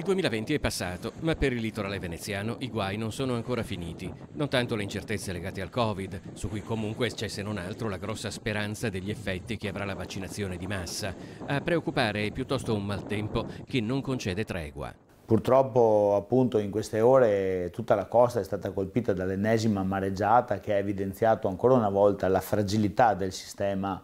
Il 2020 è passato, ma per il litorale veneziano i guai non sono ancora finiti. Non tanto le incertezze legate al Covid, su cui comunque c'è se non altro la grossa speranza degli effetti che avrà la vaccinazione di massa. A preoccupare è piuttosto un maltempo che non concede tregua. Purtroppo appunto in queste ore tutta la costa è stata colpita dall'ennesima mareggiata che ha evidenziato ancora una volta la fragilità del sistema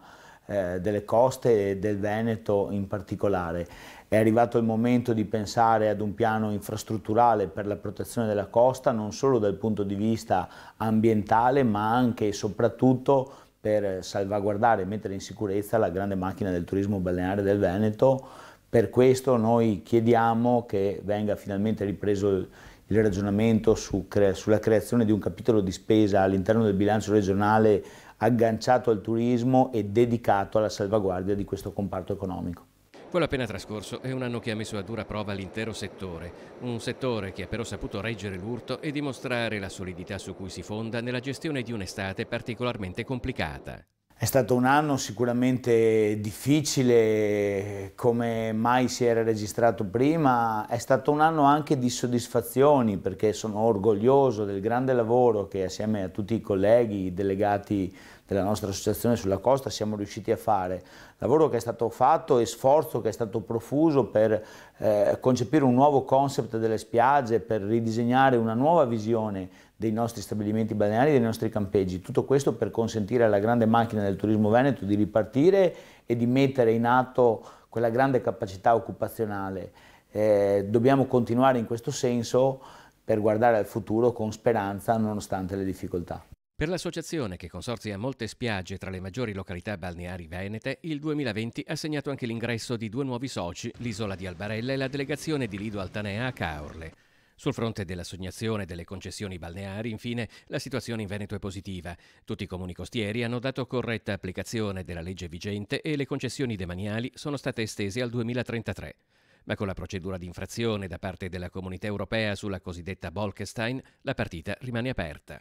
eh, delle coste e del Veneto in particolare. È arrivato il momento di pensare ad un piano infrastrutturale per la protezione della costa, non solo dal punto di vista ambientale, ma anche e soprattutto per salvaguardare e mettere in sicurezza la grande macchina del turismo balneare del Veneto. Per questo noi chiediamo che venga finalmente ripreso il il ragionamento su sulla creazione di un capitolo di spesa all'interno del bilancio regionale agganciato al turismo e dedicato alla salvaguardia di questo comparto economico. Quello appena trascorso è un anno che ha messo a dura prova l'intero settore, un settore che ha però saputo reggere l'urto e dimostrare la solidità su cui si fonda nella gestione di un'estate particolarmente complicata. È stato un anno sicuramente difficile come mai si era registrato prima, è stato un anno anche di soddisfazioni perché sono orgoglioso del grande lavoro che assieme a tutti i colleghi delegati della nostra associazione sulla costa siamo riusciti a fare. Lavoro che è stato fatto e sforzo che è stato profuso per eh, concepire un nuovo concept delle spiagge, per ridisegnare una nuova visione dei nostri stabilimenti balneari, dei nostri campeggi. Tutto questo per consentire alla grande macchina del turismo veneto di ripartire e di mettere in atto quella grande capacità occupazionale. Eh, dobbiamo continuare in questo senso per guardare al futuro con speranza nonostante le difficoltà. Per l'associazione che consorzia molte spiagge tra le maggiori località balneari venete, il 2020 ha segnato anche l'ingresso di due nuovi soci, l'isola di Albarella e la delegazione di Lido Altanea a Caorle. Sul fronte dell'assegnazione delle concessioni balneari, infine, la situazione in Veneto è positiva. Tutti i comuni costieri hanno dato corretta applicazione della legge vigente e le concessioni demaniali sono state estese al 2033 ma con la procedura di infrazione da parte della Comunità europea sulla cosiddetta Bolkestein la partita rimane aperta.